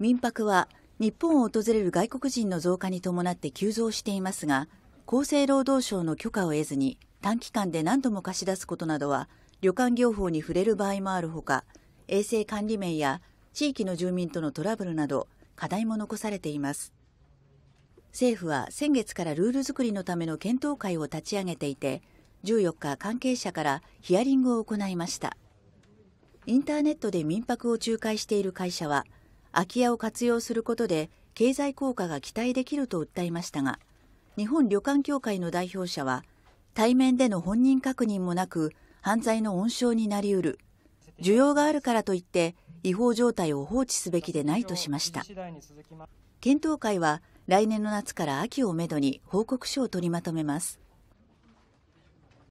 民泊は日本を訪れる外国人の増加に伴って急増していますが厚生労働省の許可を得ずに短期間で何度も貸し出すことなどは旅館業法に触れる場合もあるほか衛生管理面や地域の住民とのトラブルなど課題も残されています政府は先月からルール作りのための検討会を立ち上げていて14日関係者からヒアリングを行いましたインターネットで民泊を仲介している会社は空き家を活用することで経済効果が期待できると訴えましたが日本旅館協会の代表者は対面での本人確認もなく犯罪の温床になりうる需要があるからといって違法状態を放置すべきでないとしました検討会は来年の夏から秋をめどに報告書を取りまとめます